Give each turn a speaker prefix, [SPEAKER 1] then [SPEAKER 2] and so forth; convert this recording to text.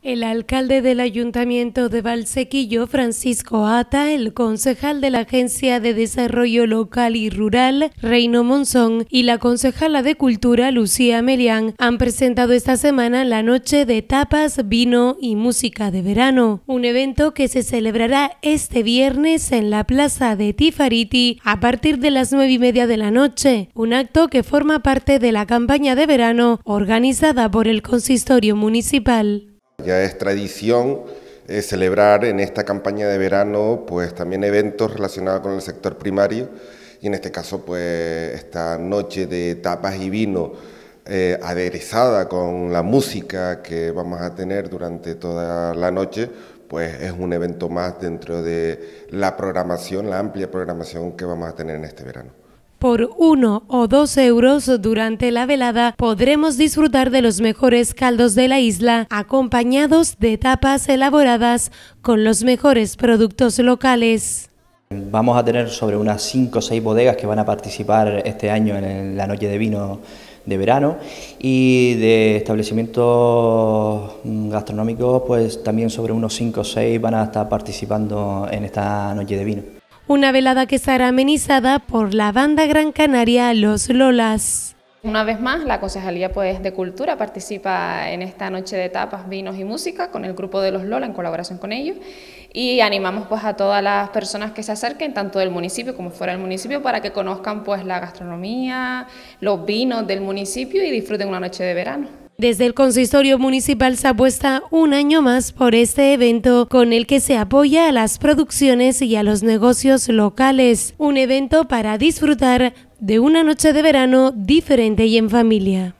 [SPEAKER 1] El alcalde del Ayuntamiento de Valsequillo, Francisco Ata, el concejal de la Agencia de Desarrollo Local y Rural, Reino Monzón, y la concejala de Cultura, Lucía Melián, han presentado esta semana la noche de tapas, vino y música de verano, un evento que se celebrará este viernes en la plaza de Tifariti a partir de las nueve y media de la noche, un acto que forma parte de la campaña de verano organizada por el Consistorio Municipal
[SPEAKER 2] ya es tradición eh, celebrar en esta campaña de verano pues también eventos relacionados con el sector primario y en este caso pues esta noche de tapas y vino eh, aderezada con la música que vamos a tener durante toda la noche pues es un evento más dentro de la programación, la amplia programación que vamos a tener en este verano.
[SPEAKER 1] Por uno o dos euros durante la velada podremos disfrutar de los mejores caldos de la isla, acompañados de tapas elaboradas con los mejores productos locales.
[SPEAKER 3] Vamos a tener sobre unas cinco o seis bodegas que van a participar este año en la noche de vino de verano y de establecimientos mm, gastronómicos pues también sobre unos cinco o seis... van a estar participando en esta noche de vino
[SPEAKER 1] una velada que será amenizada por la banda gran canaria Los Lolas. Una vez
[SPEAKER 4] más, la Concejalía pues, de Cultura participa en esta noche de tapas, vinos y música con el grupo de los Lola en colaboración con ellos y animamos pues, a todas las personas que se acerquen, tanto del municipio como fuera del municipio, para que conozcan pues, la gastronomía, los vinos del municipio y disfruten una noche de verano.
[SPEAKER 1] Desde el Consistorio Municipal se apuesta un año más por este evento con el que se apoya a las producciones y a los negocios locales, un evento para disfrutar de una noche de verano diferente y en familia.